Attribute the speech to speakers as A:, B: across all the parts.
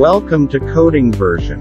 A: Welcome to coding version.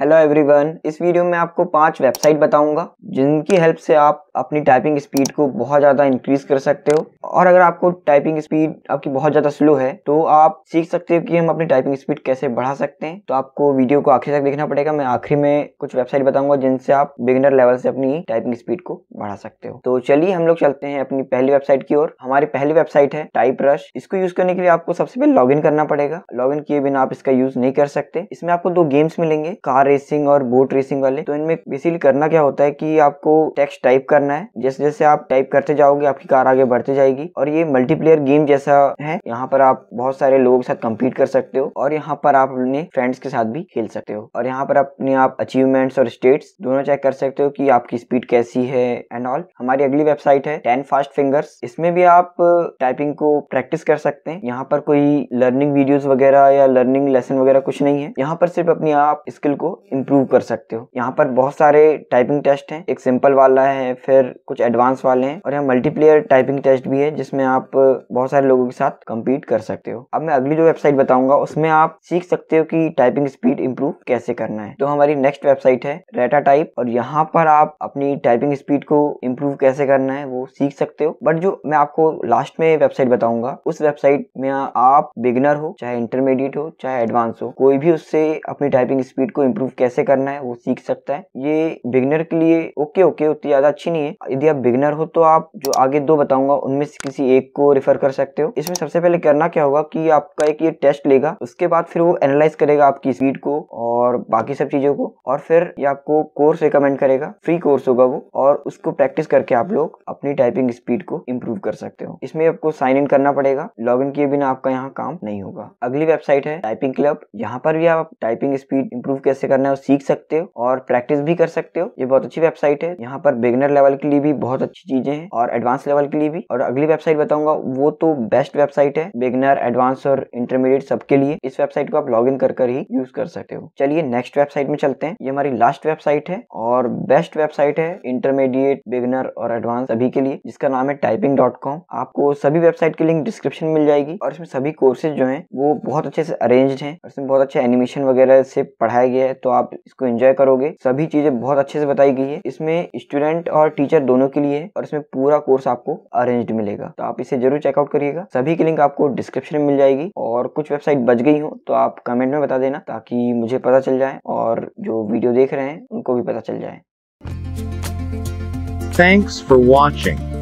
A: Hello everyone इस video में आपको पांच वेबसाइट बताऊंगा जिनकी हेल्प से आप अपनी टाइपिंग स्पीड को बहुत ज़्यादा इंक्रीज कर सकते हो और अगर आपको टाइपिंग स्पीड आपकी बहुत ज़्यादा स्लो है तो आप सीख सकते हो कि हम अपनी टाइपिंग स्पीड कैसे बढ़ा सकते हैं तो आपको वीडियो को आखिर तक देखना पड़ेगा मैं आखिर में कुछ वेबसाइट बताऊंगा जिनसे आप बिगिनर लेवल से अपनी टाइपिंग स्पीड को बढ़ा सकते हो तो चलिए हम लोग चलते हैं अपनी पहली वेबसाइट की ओर हमारी पहली वेबसाइट है टाइप रश इसको यूज करने के लिए आपको सबसे पहले लॉग करना पड़ेगा लॉग किए बिना आप इसका यूज नहीं कर सकते इसमें आपको दो गेम्स मिलेंगे कार रेसिंग और बोट रेसिंग वाले तो इनमें बेसिकली करना क्या होता है कि आपको टेक्स्ट टाइप करना करना है जैसे जैसे आप टाइप करते जाओगे आपकी कार आगे बढ़ती जाएगी और ये मल्टीप्लेयर गेम जैसा है यहाँ पर आप बहुत सारे लोगों के साथ कम्पीट कर सकते हो और यहाँ पर आप अपने फ्रेंड्स के साथ भी खेल सकते हो और यहाँ पर अपने आप अचीवमेंट्स और स्टेट्स दोनों चेक कर सकते हो कि आपकी स्पीड कैसी है एंड ऑल हमारी अगली वेबसाइट है टेन फास्ट फिंगर्स इसमें भी आप टाइपिंग को प्रैक्टिस कर सकते हैं यहाँ पर कोई लर्निंग वीडियोस वगैरह या लर्निंग लेसन वगैरह कुछ नहीं है यहाँ पर सिर्फ अपनी आप स्किल को इम्प्रूव कर सकते हो यहाँ पर बहुत सारे टाइपिंग टेस्ट हैं एक सिंपल वाला है फिर फिर कुछ एडवांस वाले हैं और यहाँ मल्टीप्लेयर टाइपिंग टेस्ट भी है जिसमें आप बहुत सारे लोगों के साथ कम्पीट कर सकते हो अब मैं अगली जो वेबसाइट बताऊंगा उसमें आप सीख सकते हो कि टाइपिंग स्पीड इम्प्रूव कैसे करना है तो हमारी नेक्स्ट वेबसाइट है रेटा टाइप और यहाँ पर आप अपनी टाइपिंग स्पीड को इम्प्रूव कैसे करना है वो सीख सकते हो बट जो मैं आपको लास्ट में वेबसाइट बताऊंगा उस वेबसाइट में आप बिगनर हो चाहे इंटरमीडिएट हो चाहे एडवांस हो कोई भी उससे अपनी टाइपिंग स्पीड को इम्प्रूव कैसे करना है वो सीख सकता है ये बिगनर के लिए ओके ओके उतनी ज्यादा अच्छी नहीं है हैं यदि आप बिगनर हो तो आप जो आगे दो बताऊंगा उनमें से किसी एक को रिफर कर सकते हो इसमें सबसे पहले करना क्या होगा कि आपका एक ये टेस्ट लेगा उसके बाद फिर वो एनालाइज करेगा आपकी स्पीड को और बाकी सब चीजों को और फिर ये आपको कोर्स रिकमेंड करेगा फ्री कोर्स होगा वो और उसको प्रैक्टिस करके आप लोग अपनी टाइपिंग स्पीड को इम्प्रूव कर सकते हो इसमें आपको साइन इन करना पड़ेगा लॉग इन किए बिना आपका यहाँ काम नहीं होगा अगली वेबसाइट है टाइपिंग क्लब यहाँ पर भी आप टाइपिंग स्पीड इम्प्रूव कैसे करना है वो सीख सकते हो और प्रैक्टिस भी कर सकते हो ये बहुत अच्छी वेबसाइट है यहाँ पर बिगनर लेवल लेवल के लिए भी बहुत अच्छी चीजें हैं और एडवांस लेवल के लिए भी और अगली वेबसाइट बताऊंगा वो तो बेस्ट वेबसाइट है बिगनर एडवांस और इंटरमीडिएट सबके लिए इस वेबसाइट को आप लॉग इन कर कर ही यूज कर सकते हो चलिए नेक्स्ट वेबसाइट में चलते हैं ये हमारी लास्ट वेबसाइट है और बेस्ट वेबसाइट है इंटरमीडिएट बिगनर और एडवांस सभी के लिए जिसका नाम है टाइपिंग डॉट कॉम आपको सभी वेबसाइट की लिंक डिस्क्रिप्शन मिल जाएगी और इसमें सभी कोर्सेज जो है वो बहुत अच्छे से अरेंज है और इसमें बहुत अच्छा एनिमेशन वगैरह से पढ़ाया गया है तो आप इसको एंजॉय करोगे सभी चीजें बहुत अच्छे से बताई गई है इसमें स्टूडेंट और टीचर दोनों के लिए है और इसमें पूरा कोर्स आपको अरेंज मिलेगा तो आप इसे जरूर चेकआउट करिएगा सभी की लिंक आपको डिस्क्रिप्शन में मिल जाएगी और कुछ वेबसाइट बच गई हो तो आप कमेंट में बता देना ताकि मुझे पता चल जाए और जो वीडियो देख रहे हैं उनको भी पता चल जाए Thanks for watching.